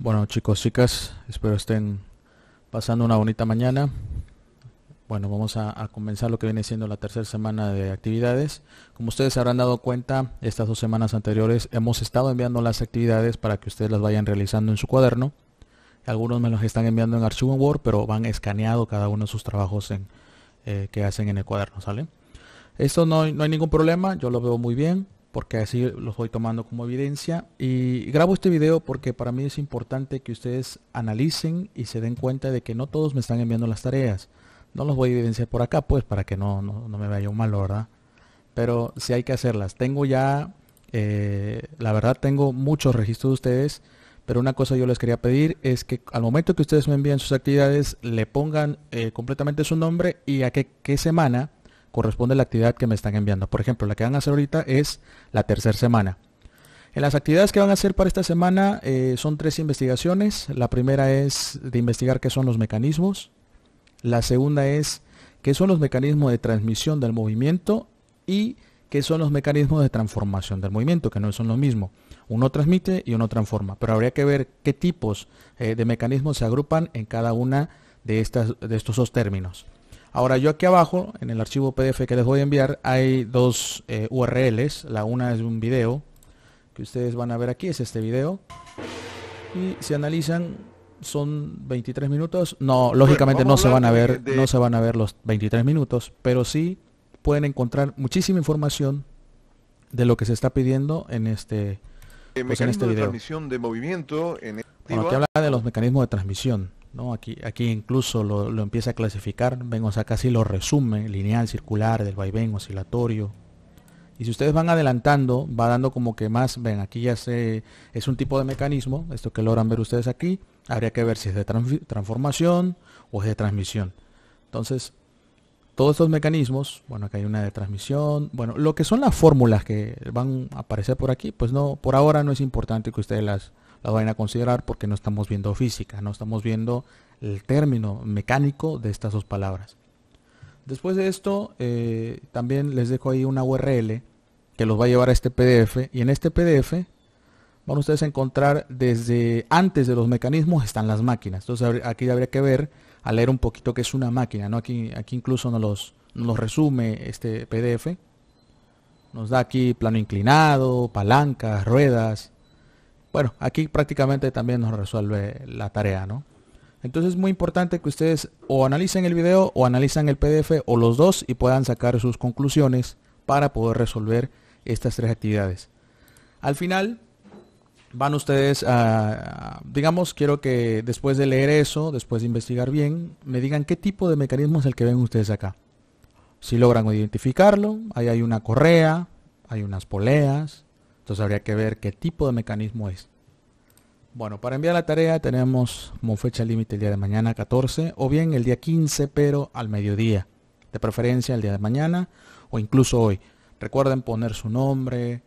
Bueno chicos, chicas, espero estén pasando una bonita mañana. Bueno, vamos a, comenzar lo que viene siendo la tercera semana de actividades. Como ustedes habrán dado cuenta, estas dos semanas anteriores hemos estado enviando las actividades para que ustedes las vayan realizando en su cuaderno. Algunos me los están enviando en Archivo Word, pero van escaneado cada uno de sus trabajos en, eh, que hacen en el cuaderno, ¿sale? Esto no, no hay ningún problema, yo lo veo muy bien porque así los voy tomando como evidencia. Y grabo este video porque para mí es importante que ustedes analicen y se den cuenta de que no todos me están enviando las tareas. No los voy a evidenciar por acá, pues, para que no, no, me vaya un malo, ¿verdad? Pero sí hay que hacerlas. Tengo ya, eh, la verdad, tengo muchos registros de ustedes, pero una cosa yo les quería pedir es que al momento que ustedes me envíen sus actividades, le pongan eh, completamente su nombre y a qué semana corresponde a la actividad que me están enviando. Por ejemplo, la que van a hacer ahorita es la tercera semana. En las actividades que van a hacer para esta semana eh, son tres investigaciones. La primera es de investigar qué son los mecanismos. La segunda es qué son los mecanismos de transmisión del movimiento y qué son los mecanismos de transformación del movimiento, que no son lo mismo. Uno transmite y uno transforma, pero habría que ver qué tipos eh, de mecanismos se agrupan en cada una de, estas, de estos dos términos. Ahora yo aquí abajo, en el archivo PDF que les voy a enviar, hay dos eh, URLs. La una es un video que ustedes van a ver aquí, es este video. Y si analizan, son 23 minutos. No, lógicamente no se van a ver, no se van a ver los 23 minutos, pero sí pueden encontrar muchísima información de lo que se está pidiendo en este, eh, pues, este video. De transmisión de movimiento Bueno, aquí habla de los mecanismos de transmisión. ¿no? Aquí, aquí incluso lo, empieza a clasificar, ven, o casi lo resume, lineal, circular, del vaivén, oscilatorio. Y si ustedes van adelantando, va dando como que más, ven, aquí ya se, es un tipo de mecanismo, esto que logran ver ustedes aquí, habría que ver si es de transformación o es de transmisión. Entonces, todos estos mecanismos, bueno, acá hay una de transmisión, bueno, lo que son las fórmulas que van a aparecer por aquí, pues no, por ahora no es importante que ustedes las, la vayan a considerar porque no estamos viendo física, no estamos viendo el término mecánico de estas dos palabras. Después de esto, eh, también les dejo ahí una URL que los va a llevar a este PDF. Y en este PDF van ustedes a encontrar desde antes de los mecanismos están las máquinas. Entonces aquí habría que ver, a leer un poquito qué es una máquina. ¿no? Aquí, aquí incluso nos los, nos los resume este PDF. Nos da aquí plano inclinado, palancas, ruedas, bueno, aquí prácticamente también nos resuelve la tarea, ¿no? Entonces es muy importante que ustedes o analicen el video o analizan el PDF o los dos y puedan sacar sus conclusiones para poder resolver estas tres actividades. Al final van ustedes a, digamos, quiero que después de leer eso, después de investigar bien, me digan qué tipo de mecanismo es el que ven ustedes acá. Si logran identificarlo, ahí hay una correa, hay unas poleas, entonces habría que ver qué tipo de mecanismo es. Bueno, para enviar la tarea tenemos como fecha límite el día de mañana 14 o bien el día 15 pero al mediodía. De preferencia el día de mañana o incluso hoy. Recuerden poner su nombre,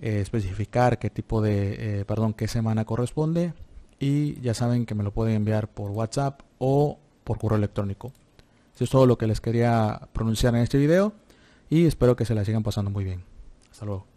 eh, especificar qué tipo de, eh, perdón, qué semana corresponde y ya saben que me lo pueden enviar por WhatsApp o por correo electrónico. Eso es todo lo que les quería pronunciar en este video y espero que se la sigan pasando muy bien. Hasta luego.